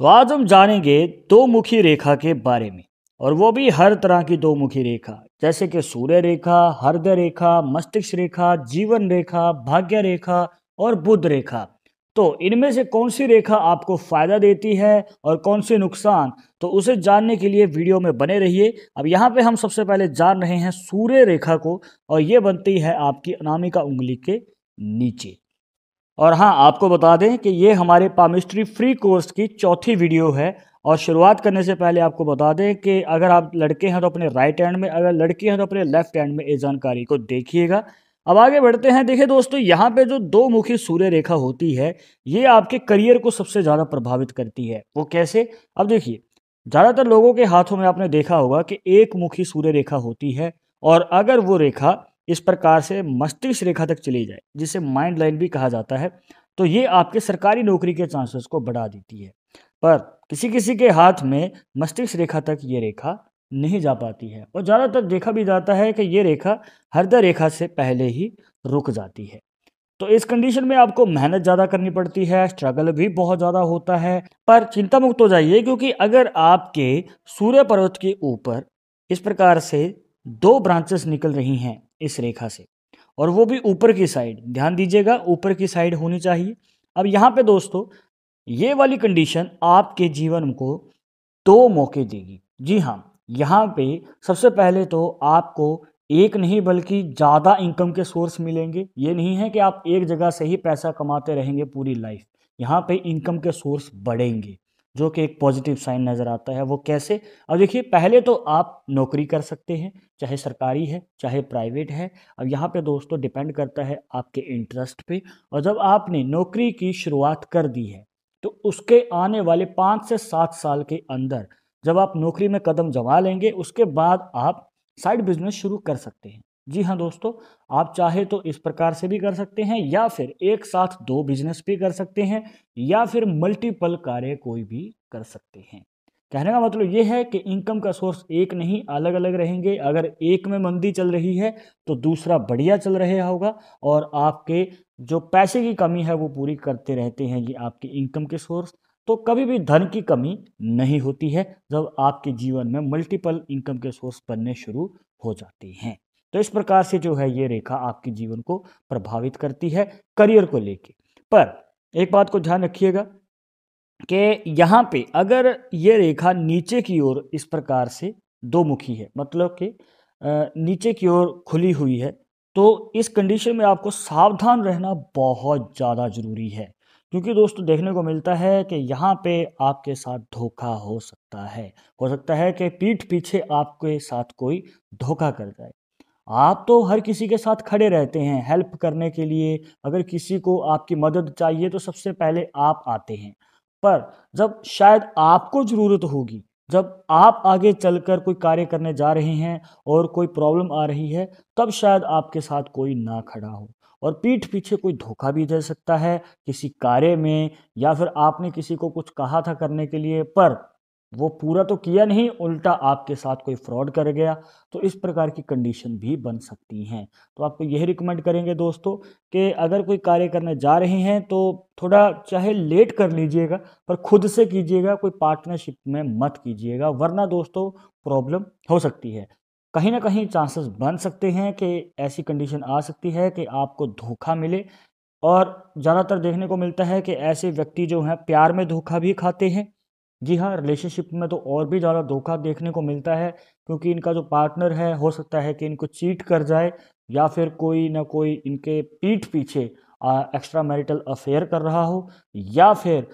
तो आज हम जानेंगे दो मुखी रेखा के बारे में और वो भी हर तरह की दो मुखी रेखा जैसे कि सूर्य रेखा हृदय रेखा मस्तिष्क रेखा जीवन रेखा भाग्य रेखा और बुद्ध रेखा तो इनमें से कौन सी रेखा आपको फ़ायदा देती है और कौन सी नुकसान तो उसे जानने के लिए वीडियो में बने रहिए अब यहाँ पे हम सबसे पहले जान रहे हैं सूर्य रेखा को और ये बनती है आपकी अनामिका उंगली के नीचे और हाँ आपको बता दें कि ये हमारे पामिस्ट्री फ्री कोर्स की चौथी वीडियो है और शुरुआत करने से पहले आपको बता दें कि अगर आप लड़के हैं तो अपने राइट हैंड में अगर लड़की हैं तो अपने लेफ्ट हैंड में इस जानकारी को देखिएगा अब आगे बढ़ते हैं देखिए दोस्तों यहाँ पे जो दो मुखी सूर्य रेखा होती है ये आपके करियर को सबसे ज़्यादा प्रभावित करती है वो कैसे अब देखिए ज़्यादातर लोगों के हाथों में आपने देखा होगा कि एक मुखी सूर्य रेखा होती है और अगर वो रेखा इस प्रकार से मस्तिष्क रेखा तक चली जाए जिसे माइंड लाइन भी कहा जाता है तो ये आपके सरकारी नौकरी के चांसेस को बढ़ा देती है पर किसी किसी के हाथ में मस्तिष्क रेखा तक ये रेखा नहीं जा पाती है और ज़्यादातर देखा भी जाता है कि ये रेखा हृदय रेखा से पहले ही रुक जाती है तो इस कंडीशन में आपको मेहनत ज़्यादा करनी पड़ती है स्ट्रगल भी बहुत ज़्यादा होता है पर चिंता मुक्त हो जाइए क्योंकि अगर आपके सूर्य पर्वत के ऊपर इस प्रकार से दो ब्रांचेस निकल रही हैं इस रेखा से और वो भी ऊपर की साइड ध्यान दीजिएगा ऊपर की साइड होनी चाहिए अब यहाँ पे दोस्तों ये वाली कंडीशन आपके जीवन को दो मौके देगी जी हाँ यहाँ पे सबसे पहले तो आपको एक नहीं बल्कि ज़्यादा इनकम के सोर्स मिलेंगे ये नहीं है कि आप एक जगह से ही पैसा कमाते रहेंगे पूरी लाइफ यहाँ पे इनकम के सोर्स बढ़ेंगे जो कि एक पॉजिटिव साइन नज़र आता है वो कैसे अब देखिए पहले तो आप नौकरी कर सकते हैं चाहे सरकारी है चाहे प्राइवेट है अब यहाँ पे दोस्तों डिपेंड करता है आपके इंटरेस्ट पे और जब आपने नौकरी की शुरुआत कर दी है तो उसके आने वाले पाँच से सात साल के अंदर जब आप नौकरी में कदम जमा लेंगे उसके बाद आप साइड बिजनेस शुरू कर सकते हैं जी हाँ दोस्तों आप चाहे तो इस प्रकार से भी कर सकते हैं या फिर एक साथ दो बिजनेस भी कर सकते हैं या फिर मल्टीपल कार्य कोई भी कर सकते हैं कहने का मतलब ये है कि इनकम का सोर्स एक नहीं अलग अलग रहेंगे अगर एक में मंदी चल रही है तो दूसरा बढ़िया चल रहा होगा और आपके जो पैसे की कमी है वो पूरी करते रहते हैं ये आपके इनकम के सोर्स तो कभी भी धन की कमी नहीं होती है जब आपके जीवन में मल्टीपल इनकम के सोर्स बनने शुरू हो जाते हैं तो इस प्रकार से जो है ये रेखा आपके जीवन को प्रभावित करती है करियर को लेके पर एक बात को ध्यान रखिएगा कि यहाँ पे अगर ये रेखा नीचे की ओर इस प्रकार से दो मुखी है मतलब कि नीचे की ओर खुली हुई है तो इस कंडीशन में आपको सावधान रहना बहुत ज़्यादा ज़रूरी है क्योंकि दोस्तों देखने को मिलता है कि यहाँ पे आपके साथ धोखा हो सकता है हो सकता है कि पीठ पीछे आपके साथ कोई धोखा कर जाए आप तो हर किसी के साथ खड़े रहते हैं हेल्प करने के लिए अगर किसी को आपकी मदद चाहिए तो सबसे पहले आप आते हैं पर जब शायद आपको ज़रूरत होगी जब आप आगे चलकर कोई कार्य करने जा रहे हैं और कोई प्रॉब्लम आ रही है तब शायद आपके साथ कोई ना खड़ा हो और पीठ पीछे कोई धोखा भी दे सकता है किसी कार्य में या फिर आपने किसी को कुछ कहा था करने के लिए पर वो पूरा तो किया नहीं उल्टा आपके साथ कोई फ्रॉड कर गया तो इस प्रकार की कंडीशन भी बन सकती हैं तो आपको यही रिकमेंड करेंगे दोस्तों कि अगर कोई कार्य करने जा रहे हैं तो थोड़ा चाहे लेट कर लीजिएगा पर खुद से कीजिएगा कोई पार्टनरशिप में मत कीजिएगा वरना दोस्तों प्रॉब्लम हो सकती है कहीं ना कहीं चांसेस बन सकते हैं कि ऐसी कंडीशन आ सकती है कि आपको धोखा मिले और ज़्यादातर देखने को मिलता है कि ऐसे व्यक्ति जो हैं प्यार में धोखा भी खाते हैं जी हाँ रिलेशनशिप में तो और भी ज़्यादा धोखा देखने को मिलता है क्योंकि इनका जो पार्टनर है हो सकता है कि इनको चीट कर जाए या फिर कोई ना कोई इनके पीठ पीछे एक्स्ट्रा मैरिटल अफेयर कर रहा हो या फिर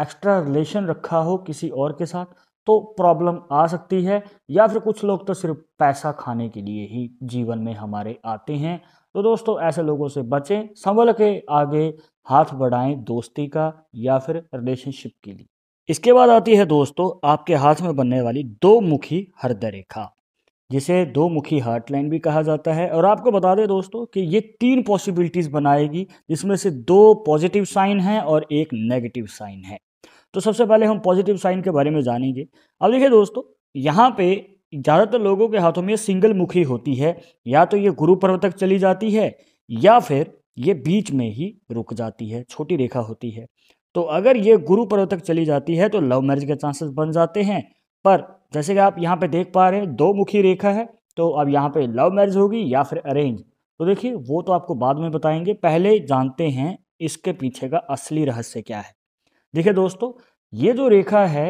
एक्स्ट्रा रिलेशन रखा हो किसी और के साथ तो प्रॉब्लम आ सकती है या फिर कुछ लोग तो सिर्फ पैसा खाने के लिए ही जीवन में हमारे आते हैं तो दोस्तों ऐसे लोगों से बचें संभल के आगे हाथ बढ़ाएं दोस्ती का या फिर रिलेशनशिप के लिए इसके बाद आती है दोस्तों आपके हाथ में बनने वाली दो मुखी हृदय रेखा जिसे दो मुखी हार्ट लाइन भी कहा जाता है और आपको बता दें दोस्तों कि ये तीन पॉसिबिलिटीज़ बनाएगी जिसमें से दो पॉजिटिव साइन है और एक नेगेटिव साइन है तो सबसे पहले हम पॉजिटिव साइन के बारे में जानेंगे अब देखिए दोस्तों यहाँ पे ज़्यादातर लोगों के हाथों में सिंगल मुखी होती है या तो ये गुरु पर्व तक चली जाती है या फिर ये बीच में ही रुक जाती है छोटी रेखा होती है तो अगर ये गुरु पर्व तक चली जाती है तो लव मैरिज के चांसेस बन जाते हैं पर जैसे कि आप यहाँ पे देख पा रहे हैं दो मुखी रेखा है तो अब यहाँ पे लव मैरिज होगी या फिर अरेंज तो देखिए वो तो आपको बाद में बताएंगे पहले जानते हैं इसके पीछे का असली रहस्य क्या है देखिए दोस्तों ये जो रेखा है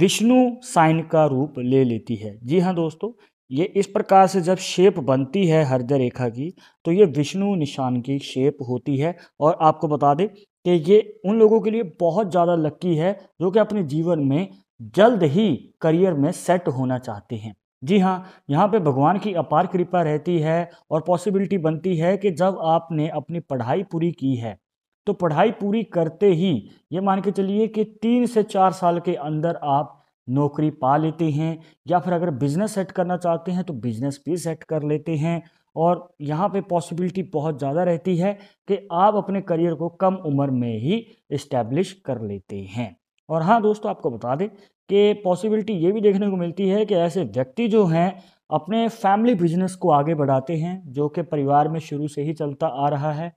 विष्णु साइन का रूप ले लेती है जी हाँ दोस्तों ये इस प्रकार से जब शेप बनती है हरद रेखा की तो ये विष्णु निशान की शेप होती है और आपको बता दें कि ये उन लोगों के लिए बहुत ज़्यादा लक्की है जो कि अपने जीवन में जल्द ही करियर में सेट होना चाहते हैं जी हाँ यहाँ पे भगवान की अपार कृपा रहती है और पॉसिबिलिटी बनती है कि जब आपने अपनी पढ़ाई पूरी की है तो पढ़ाई पूरी करते ही ये मान के चलिए कि तीन से चार साल के अंदर आप नौकरी पा लेते हैं या फिर अगर बिजनेस सेट करना चाहते हैं तो बिजनेस भी सेट कर लेते हैं और यहाँ पे पॉसिबिलिटी बहुत ज़्यादा रहती है कि आप अपने करियर को कम उम्र में ही इस्टेब्लिश कर लेते हैं और हाँ दोस्तों आपको बता दें कि पॉसिबिलिटी ये भी देखने को मिलती है कि ऐसे व्यक्ति जो हैं अपने फैमिली बिजनेस को आगे बढ़ाते हैं जो कि परिवार में शुरू से ही चलता आ रहा है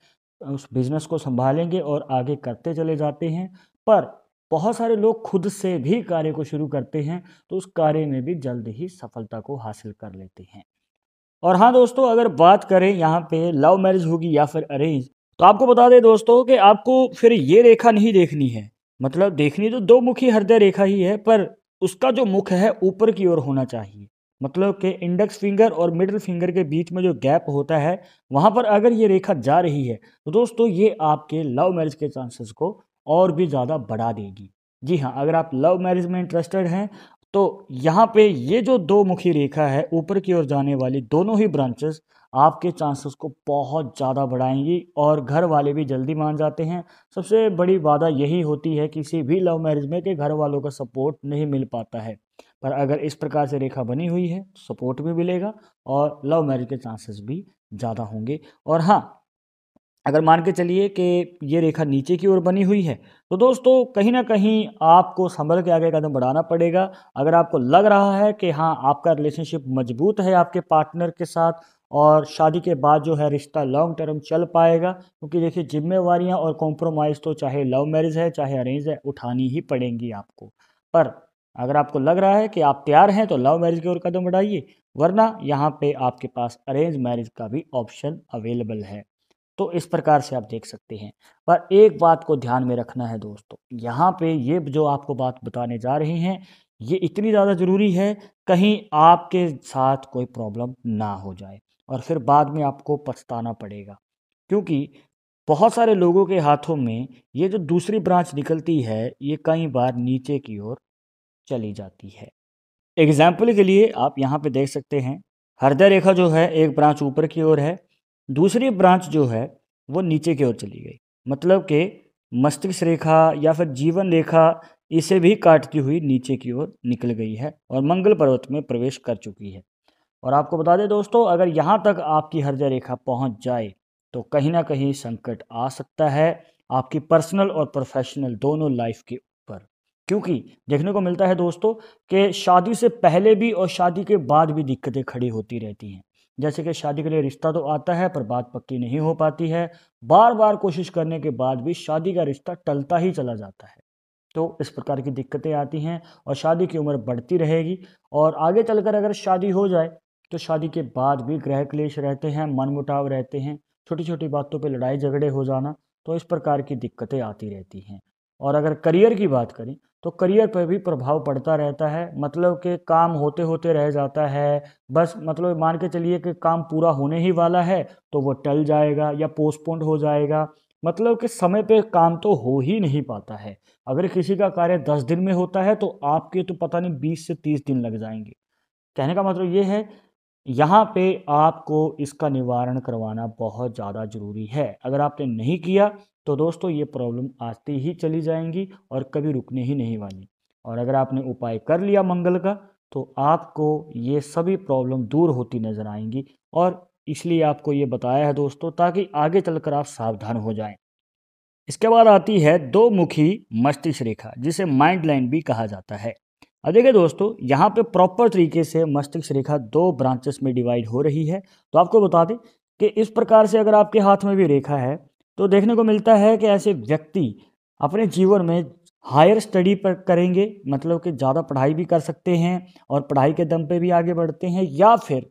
उस बिज़नेस को संभालेंगे और आगे करते चले जाते हैं पर बहुत सारे लोग खुद से भी कार्य को शुरू करते हैं तो उस कार्य में भी जल्द ही सफलता को हासिल कर लेते हैं और हाँ दोस्तों अगर बात करें यहाँ पे लव मैरिज होगी या फिर अरेंज तो आपको बता दें दोस्तों कि आपको फिर ये रेखा नहीं देखनी है मतलब देखनी तो दो मुखी हृदय रेखा ही है पर उसका जो मुख है ऊपर की ओर होना चाहिए मतलब कि इंडेक्स फिंगर और मिडिल फिंगर के बीच में जो गैप होता है वहाँ पर अगर ये रेखा जा रही है तो दोस्तों ये आपके लव मैरिज के चांसेस को और भी ज़्यादा बढ़ा देगी जी हाँ अगर आप लव मैरिज में इंटरेस्टेड हैं तो यहाँ पे ये जो दो मुखी रेखा है ऊपर की ओर जाने वाली दोनों ही ब्रांचेस आपके चांसेस को बहुत ज़्यादा बढ़ाएंगी और घर वाले भी जल्दी मान जाते हैं सबसे बड़ी बाधा यही होती है किसी भी लव मैरिज में कि घर वालों का सपोर्ट नहीं मिल पाता है पर अगर इस प्रकार से रेखा बनी हुई है सपोर्ट भी मिलेगा और लव मैरिज के चांसेस भी ज़्यादा होंगे और हाँ अगर मान के चलिए कि ये रेखा नीचे की ओर बनी हुई है तो दोस्तों कहीं ना कहीं आपको संभल के आगे कदम बढ़ाना पड़ेगा अगर आपको लग रहा है कि हाँ आपका रिलेशनशिप मजबूत है आपके पार्टनर के साथ और शादी के बाद जो है रिश्ता लॉन्ग टर्म चल पाएगा क्योंकि देखिए जिम्मेवारियाँ और कॉम्प्रोमाइज़ तो चाहे लव मैरिज है चाहे अरेंज है उठानी ही पड़ेंगी आपको पर अगर आपको लग रहा है कि आप तैयार हैं तो लव मैरिज की ओर कदम बढ़ाइए वरना यहाँ पे आपके पास अरेंज मैरिज का भी ऑप्शन अवेलेबल है तो इस प्रकार से आप देख सकते हैं पर एक बात को ध्यान में रखना है दोस्तों यहाँ पे ये जो आपको बात बताने जा रहे हैं ये इतनी ज़्यादा ज़रूरी है कहीं आपके साथ कोई प्रॉब्लम ना हो जाए और फिर बाद में आपको पछताना पड़ेगा क्योंकि बहुत सारे लोगों के हाथों में ये जो दूसरी ब्रांच निकलती है ये कई बार नीचे की ओर चली जाती है एग्जाम्पल के लिए आप यहाँ पर देख सकते हैं हृदय रेखा जो है एक ब्रांच ऊपर की ओर है दूसरी ब्रांच जो है वो नीचे की ओर चली गई मतलब कि मस्तिष्क रेखा या फिर जीवन रेखा इसे भी काटती हुई नीचे की ओर निकल गई है और मंगल पर्वत में प्रवेश कर चुकी है और आपको बता दें दोस्तों अगर यहाँ तक आपकी हृदय रेखा पहुँच जाए तो कहीं ना कहीं संकट आ सकता है आपकी पर्सनल और प्रोफेशनल दोनों लाइफ के ऊपर क्योंकि देखने को मिलता है दोस्तों कि शादी से पहले भी और शादी के बाद भी दिक्कतें खड़ी होती रहती हैं जैसे कि शादी के लिए रिश्ता तो आता है पर बात पक्की नहीं हो पाती है बार बार कोशिश करने के बाद भी शादी का रिश्ता टलता ही चला जाता है तो इस प्रकार की दिक्कतें आती हैं और शादी की उम्र बढ़ती रहेगी और आगे चलकर अगर शादी हो जाए तो शादी के बाद भी ग्रह क्लेश रहते हैं मनमुटाव रहते हैं छोटी छोटी बातों पर लड़ाई झगड़े हो जाना तो इस प्रकार की दिक्कतें आती रहती हैं और अगर करियर की बात करें तो करियर पर भी प्रभाव पड़ता रहता है मतलब कि काम होते होते रह जाता है बस मतलब मान के चलिए कि काम पूरा होने ही वाला है तो वो टल जाएगा या पोस्टपोन्ड हो जाएगा मतलब कि समय पे काम तो हो ही नहीं पाता है अगर किसी का कार्य दस दिन में होता है तो आपके तो पता नहीं बीस से तीस दिन लग जाएंगे कहने का मतलब ये है यहाँ पे आपको इसका निवारण करवाना बहुत ज़्यादा ज़रूरी है अगर आपने नहीं किया तो दोस्तों ये प्रॉब्लम आती ही चली जाएंगी और कभी रुकने ही नहीं वाली और अगर आपने उपाय कर लिया मंगल का तो आपको ये सभी प्रॉब्लम दूर होती नज़र आएंगी और इसलिए आपको ये बताया है दोस्तों ताकि आगे चलकर आप सावधान हो जाएं इसके बाद आती है दो मुखी मस्तिष्क रेखा जिसे माइंड लाइन भी कहा जाता है अब देखिए दोस्तों यहाँ पे प्रॉपर तरीके से मस्तिष्क रेखा दो ब्रांचेस में डिवाइड हो रही है तो आपको बता दें कि इस प्रकार से अगर आपके हाथ में भी रेखा है तो देखने को मिलता है कि ऐसे व्यक्ति अपने जीवन में हायर स्टडी पर करेंगे मतलब कि ज़्यादा पढ़ाई भी कर सकते हैं और पढ़ाई के दम पे भी आगे बढ़ते हैं या फिर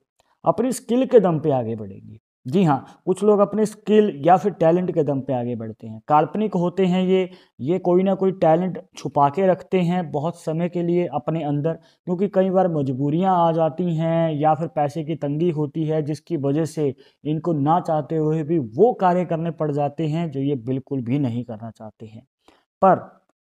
अपनी स्किल के दम पे आगे बढ़ेंगे जी हाँ कुछ लोग अपने स्किल या फिर टैलेंट के दम पे आगे बढ़ते हैं काल्पनिक होते हैं ये ये कोई ना कोई टैलेंट छुपा के रखते हैं बहुत समय के लिए अपने अंदर क्योंकि कई बार मजबूरियाँ आ जाती हैं या फिर पैसे की तंगी होती है जिसकी वजह से इनको ना चाहते हुए भी वो कार्य करने पड़ जाते हैं जो ये बिल्कुल भी नहीं करना चाहते हैं पर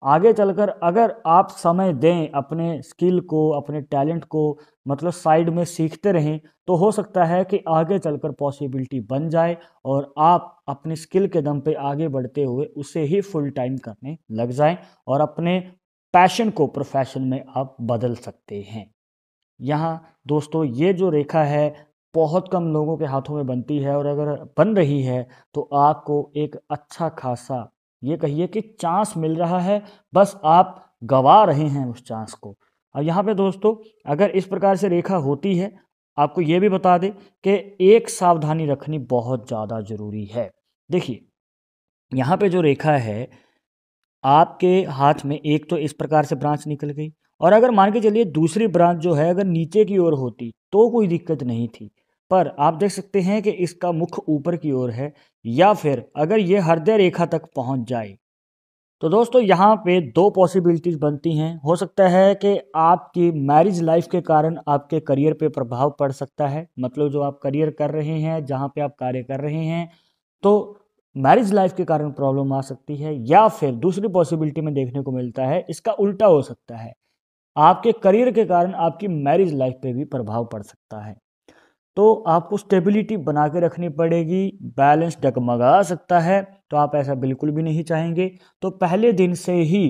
आगे चलकर अगर आप समय दें अपने स्किल को अपने टैलेंट को मतलब साइड में सीखते रहें तो हो सकता है कि आगे चलकर पॉसिबिलिटी बन जाए और आप अपनी स्किल के दम पे आगे बढ़ते हुए उसे ही फुल टाइम करने लग जाएं और अपने पैशन को प्रोफेशन में आप बदल सकते हैं यहाँ दोस्तों ये जो रेखा है बहुत कम लोगों के हाथों में बनती है और अगर बन रही है तो आपको एक अच्छा खासा ये कहिए कि चांस मिल रहा है बस आप गवा रहे हैं उस चांस को अब यहाँ पे दोस्तों अगर इस प्रकार से रेखा होती है आपको ये भी बता दें कि एक सावधानी रखनी बहुत ज़्यादा ज़रूरी है देखिए यहाँ पे जो रेखा है आपके हाथ में एक तो इस प्रकार से ब्रांच निकल गई और अगर मान के चलिए दूसरी ब्रांच जो है अगर नीचे की ओर होती तो कोई दिक्कत नहीं थी पर आप देख सकते हैं कि इसका मुख ऊपर की ओर है या फिर अगर ये हृदय रेखा तक पहुंच जाए तो दोस्तों यहाँ पे दो पॉसिबिलिटीज़ बनती हैं हो सकता है कि आपकी मैरिज लाइफ के कारण आपके करियर पे प्रभाव पड़ सकता है मतलब जो आप करियर कर रहे हैं जहाँ पे आप कार्य कर रहे हैं तो मैरिज लाइफ के कारण प्रॉब्लम आ सकती है या फिर दूसरी पॉसिबिलिटी में देखने को मिलता है इसका उल्टा हो सकता है आपके करियर के कारण आपकी मैरिज लाइफ पे भी प्रभाव पड़ सकता है तो आपको स्टेबिलिटी बना के रखनी पड़ेगी बैलेंस डगमगा सकता है तो आप ऐसा बिल्कुल भी नहीं चाहेंगे तो पहले दिन से ही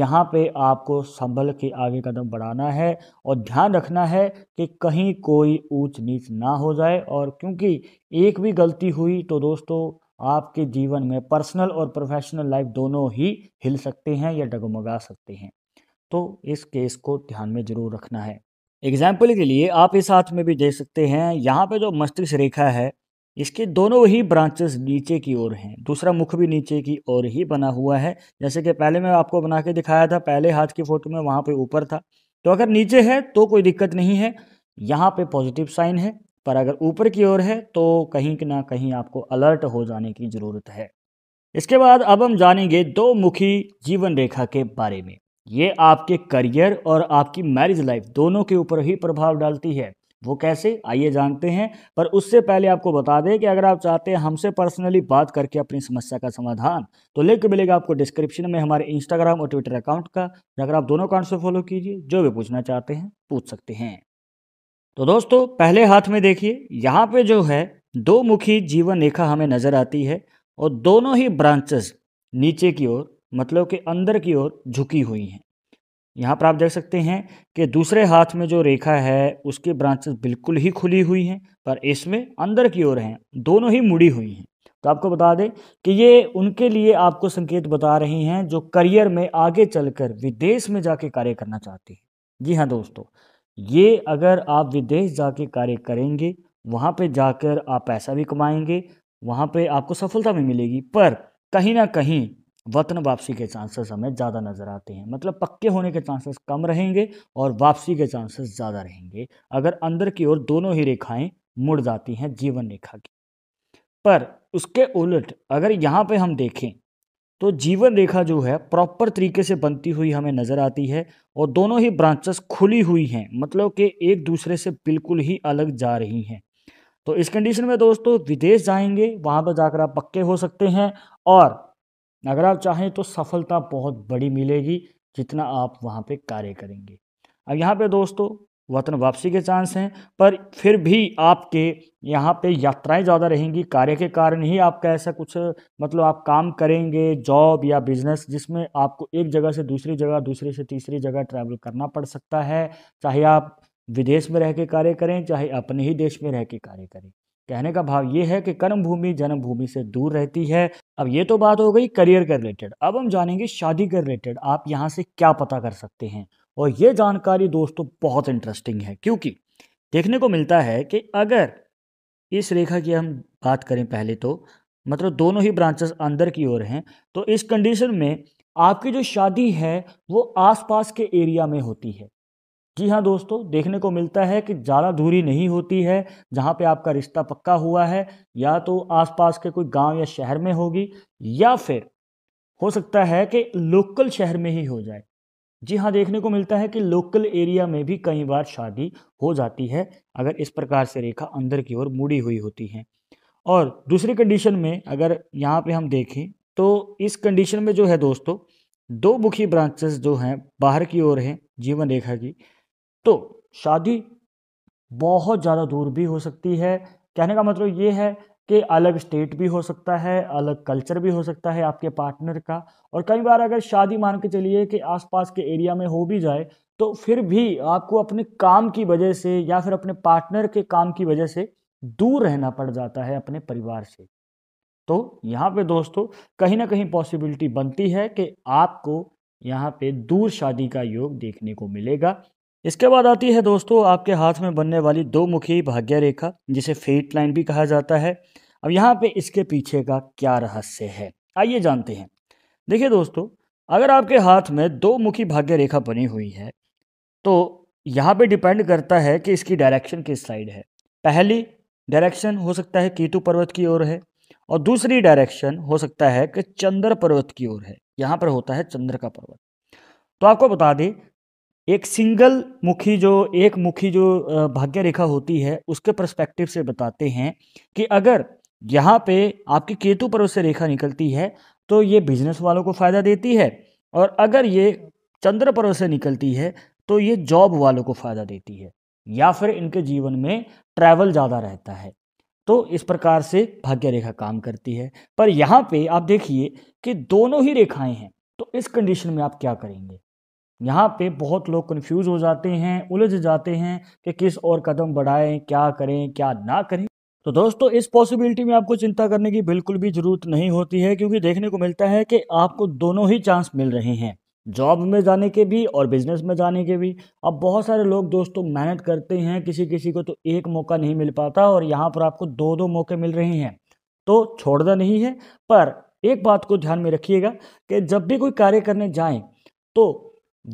यहाँ पे आपको संभल के आगे कदम बढ़ाना है और ध्यान रखना है कि कहीं कोई ऊंच नीच ना हो जाए और क्योंकि एक भी गलती हुई तो दोस्तों आपके जीवन में पर्सनल और प्रोफेशनल लाइफ दोनों ही हिल सकते हैं या डगमगा सकते हैं तो इस केस को ध्यान में ज़रूर रखना है एग्जाम्पल के लिए आप इस हाथ में भी देख सकते हैं यहाँ पे जो मस्तिष्क रेखा है इसके दोनों ही ब्रांचेस नीचे की ओर हैं दूसरा मुख भी नीचे की ओर ही बना हुआ है जैसे कि पहले मैं आपको बना के दिखाया था पहले हाथ की फोटो में वहाँ पे ऊपर था तो अगर नीचे है तो कोई दिक्कत नहीं है यहाँ पे पॉजिटिव साइन है पर अगर ऊपर की ओर है तो कहीं ना कहीं आपको अलर्ट हो जाने की ज़रूरत है इसके बाद अब हम जानेंगे दो मुखी जीवन रेखा के बारे में ये आपके करियर और आपकी मैरिज लाइफ दोनों के ऊपर ही प्रभाव डालती है वो कैसे आइए जानते हैं पर उससे पहले आपको बता दें कि अगर आप चाहते हैं हमसे पर्सनली बात करके अपनी समस्या का समाधान तो लिंक मिलेगा आपको डिस्क्रिप्शन में हमारे इंस्टाग्राम और ट्विटर अकाउंट का अगर आप दोनों अकाउंट से फॉलो कीजिए जो भी पूछना चाहते हैं पूछ सकते हैं तो दोस्तों पहले हाथ में देखिए यहाँ पे जो है दो मुखी जीवन रेखा हमें नज़र आती है और दोनों ही ब्रांचेस नीचे की ओर मतलब कि अंदर की ओर झुकी हुई हैं यहाँ पर आप देख सकते हैं कि दूसरे हाथ में जो रेखा है उसकी ब्रांचेस बिल्कुल ही खुली हुई हैं पर इसमें अंदर की ओर हैं दोनों ही मुड़ी हुई हैं तो आपको बता दें कि ये उनके लिए आपको संकेत बता रही हैं जो करियर में आगे चलकर विदेश में जाके कार्य करना चाहती हैं जी हाँ दोस्तों ये अगर आप विदेश जाके कार्य करेंगे वहाँ पर जाकर आप पैसा भी कमाएंगे वहाँ पर आपको सफलता भी मिलेगी पर कहीं ना कहीं वतन वापसी के चांसेस हमें ज़्यादा नज़र आते हैं मतलब पक्के होने के चांसेस कम रहेंगे और वापसी के चांसेस ज़्यादा रहेंगे अगर अंदर की ओर दोनों ही रेखाएं मुड़ जाती हैं जीवन रेखा की पर उसके उलट अगर यहाँ पे हम देखें तो जीवन रेखा जो है प्रॉपर तरीके से बनती हुई हमें नज़र आती है और दोनों ही ब्रांचेस खुली हुई हैं मतलब कि एक दूसरे से बिल्कुल ही अलग जा रही हैं तो इस कंडीशन में दोस्तों विदेश जाएंगे वहाँ पर जाकर आप पक्के हो सकते हैं और अगर आप चाहें तो सफलता बहुत बड़ी मिलेगी जितना आप वहाँ पर कार्य करेंगे अब यहाँ पर दोस्तों वतन वापसी के चांस हैं पर फिर भी आपके यहाँ पे यात्राएं ज़्यादा रहेंगी कार्य के कारण ही आपका ऐसा कुछ मतलब आप काम करेंगे जॉब या बिजनेस जिसमें आपको एक जगह से दूसरी जगह दूसरे से तीसरी जगह ट्रैवल करना पड़ सकता है चाहे आप विदेश में रह के कार्य करें चाहे अपने ही देश में रह के कार्य करें कहने का भाव ये है कि कर्म भूमि जन्म भूमि से दूर रहती है अब ये तो बात हो गई करियर के रिलेटेड अब हम जानेंगे शादी के रिलेटेड आप यहाँ से क्या पता कर सकते हैं और ये जानकारी दोस्तों बहुत इंटरेस्टिंग है क्योंकि देखने को मिलता है कि अगर इस रेखा की हम बात करें पहले तो मतलब दोनों ही ब्रांचेस अंदर की ओर हैं तो इस कंडीशन में आपकी जो शादी है वो आसपास के एरिया में होती है जी हाँ दोस्तों देखने को मिलता है कि ज़्यादा दूरी नहीं होती है जहाँ पे आपका रिश्ता पक्का हुआ है या तो आसपास के कोई गांव या शहर में होगी या फिर हो सकता है कि लोकल शहर में ही हो जाए जी हाँ देखने को मिलता है कि लोकल एरिया में भी कई बार शादी हो जाती है अगर इस प्रकार से रेखा अंदर की ओर मुड़ी हुई होती है और दूसरी कंडीशन में अगर यहाँ पर हम देखें तो इस कंडीशन में जो है दोस्तों दो मुखी ब्रांचेस जो हैं बाहर की ओर हैं जीवन रेखा की तो शादी बहुत ज़्यादा दूर भी हो सकती है कहने का मतलब ये है कि अलग स्टेट भी हो सकता है अलग कल्चर भी हो सकता है आपके पार्टनर का और कई बार अगर शादी मान के चलिए कि आसपास के एरिया में हो भी जाए तो फिर भी आपको अपने काम की वजह से या फिर अपने पार्टनर के काम की वजह से दूर रहना पड़ जाता है अपने परिवार से तो यहाँ पे दोस्तों कहीं ना कहीं पॉसिबिलिटी बनती है कि आपको यहाँ पे दूर शादी का योग देखने को मिलेगा इसके बाद आती है दोस्तों आपके हाथ में बनने वाली दो मुखी भाग्य रेखा जिसे फेट लाइन भी कहा जाता है अब यहाँ पे इसके पीछे का क्या रहस्य है आइए जानते हैं देखिए दोस्तों अगर आपके हाथ में दो मुखी भाग्य रेखा बनी हुई है तो यहाँ पे डिपेंड करता है कि इसकी डायरेक्शन किस साइड है पहली डायरेक्शन हो सकता है केतु पर्वत की ओर है और दूसरी डायरेक्शन हो सकता है कि चंद्र पर्वत की ओर है यहाँ पर होता है चंद्र का पर्वत तो आपको बता दें एक सिंगल मुखी जो एक मुखी जो भाग्य रेखा होती है उसके परस्पेक्टिव से बताते हैं कि अगर यहाँ पे आपकी केतु पर्वत से रेखा निकलती है तो ये बिजनेस वालों को फ़ायदा देती है और अगर ये चंद्र पर्वत से निकलती है तो ये जॉब वालों को फ़ायदा देती है या फिर इनके जीवन में ट्रैवल ज़्यादा रहता है तो इस प्रकार से भाग्य रेखा काम करती है पर यहाँ पे आप देखिए कि दोनों ही रेखाएं हैं तो इस कंडीशन में आप क्या करेंगे यहाँ पे बहुत लोग कंफ्यूज हो जाते हैं उलझ जाते हैं कि किस और कदम बढ़ाएं क्या करें क्या ना करें तो दोस्तों इस पॉसिबिलिटी में आपको चिंता करने की बिल्कुल भी ज़रूरत नहीं होती है क्योंकि देखने को मिलता है कि आपको दोनों ही चांस मिल रहे हैं जॉब में जाने के भी और बिज़नेस में जाने के भी अब बहुत सारे लोग दोस्तों मेहनत करते हैं किसी किसी को तो एक मौका नहीं मिल पाता और यहाँ पर आपको दो दो मौके मिल रहे हैं तो छोड़ना नहीं है पर एक बात को ध्यान में रखिएगा कि जब भी कोई कार्य करने जाएं तो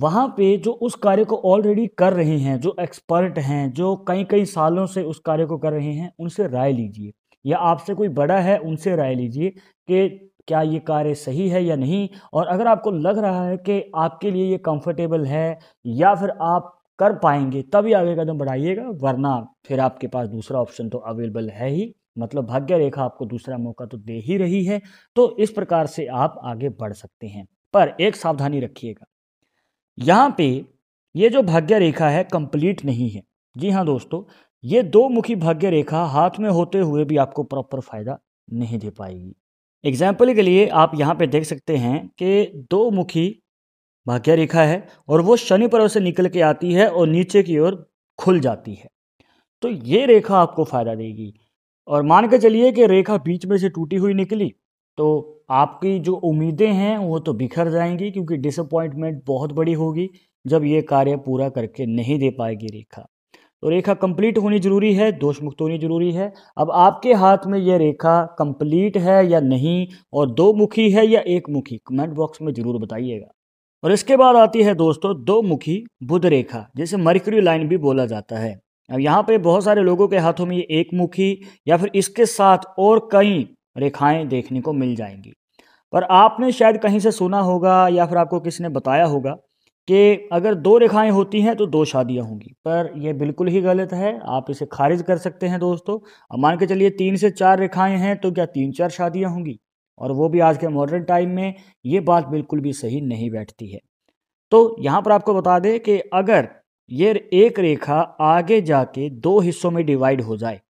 वहाँ पे जो उस कार्य को ऑलरेडी कर रहे हैं जो एक्सपर्ट हैं जो कई कई सालों से उस कार्य को कर रहे हैं उनसे राय लीजिए या आपसे कोई बड़ा है उनसे राय लीजिए कि क्या ये कार्य सही है या नहीं और अगर आपको लग रहा है कि आपके लिए ये कंफर्टेबल है या फिर आप कर पाएंगे तभी आगे कदम बढ़ाइएगा वरना फिर आपके पास दूसरा ऑप्शन तो अवेलेबल है ही मतलब भाग्य रेखा आपको दूसरा मौका तो दे ही रही है तो इस प्रकार से आप आगे बढ़ सकते हैं पर एक सावधानी रखिएगा यहाँ पे ये जो भाग्य रेखा है कंप्लीट नहीं है जी हाँ दोस्तों ये दो मुखी भाग्य रेखा हाथ में होते हुए भी आपको प्रॉपर फायदा नहीं दे पाएगी एग्जाम्पल के लिए आप यहाँ पे देख सकते हैं कि दो मुखी भाग्य रेखा है और वो शनि पर्व से निकल के आती है और नीचे की ओर खुल जाती है तो ये रेखा आपको फायदा देगी और मान के चलिए कि रेखा बीच में से टूटी हुई निकली तो आपकी जो उम्मीदें हैं वो तो बिखर जाएंगी क्योंकि डिसअपॉइंटमेंट बहुत बड़ी होगी जब ये कार्य पूरा करके नहीं दे पाएगी रेखा तो रेखा कंप्लीट होनी ज़रूरी है दोष मुक्त होनी ज़रूरी है अब आपके हाथ में यह रेखा कंप्लीट है या नहीं और दो मुखी है या एक मुखी कमेंट बॉक्स में ज़रूर बताइएगा और इसके बाद आती है दोस्तों दो मुखी बुध रेखा जिसे मरकरी लाइन भी बोला जाता है अब यहाँ पे बहुत सारे लोगों के हाथों में ये एक मुखी या फिर इसके साथ और कई रेखाएं देखने को मिल जाएंगी पर आपने शायद कहीं से सुना होगा या फिर आपको किसी ने बताया होगा कि अगर दो रेखाएं होती हैं तो दो शादियां होंगी पर यह बिल्कुल ही गलत है आप इसे खारिज कर सकते हैं दोस्तों अब मान के चलिए तीन से चार रेखाएं हैं तो क्या तीन चार शादियां होंगी और वो भी आज के मॉडर्न टाइम में ये बात बिल्कुल भी सही नहीं बैठती है तो यहाँ पर आपको बता दें कि अगर ये एक रेखा आगे जाके दो हिस्सों में डिवाइड हो जाए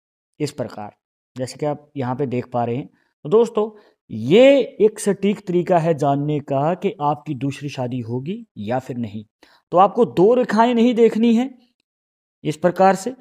इस प्रकार जैसे कि आप यहाँ पे देख पा रहे हैं तो दोस्तों ये एक सटीक तरीका है जानने का कि आपकी दूसरी शादी होगी या फिर नहीं तो आपको दो रेखाएं नहीं देखनी है इस प्रकार से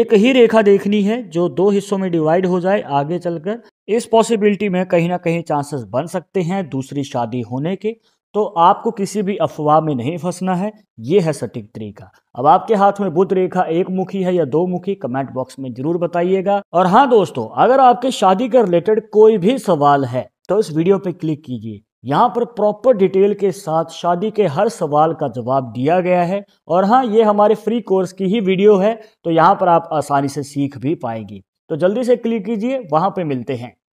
एक ही रेखा देखनी है जो दो हिस्सों में डिवाइड हो जाए आगे चलकर इस पॉसिबिलिटी में कहीं ना कहीं चांसेस बन सकते हैं दूसरी शादी होने के तो आपको किसी भी अफवाह में नहीं फंसना है ये है सटीक तरीका अब आपके हाथ में बुद्ध रेखा एक मुखी है या दो मुखी कमेंट बॉक्स में जरूर बताइएगा और हाँ दोस्तों अगर आपके शादी के रिलेटेड कोई भी सवाल है तो इस वीडियो पे क्लिक कीजिए यहाँ पर प्रॉपर डिटेल के साथ शादी के हर सवाल का जवाब दिया गया है और हाँ ये हमारे फ्री कोर्स की ही वीडियो है तो यहाँ पर आप आसानी से सीख भी पाएगी तो जल्दी से क्लिक कीजिए वहां पर मिलते हैं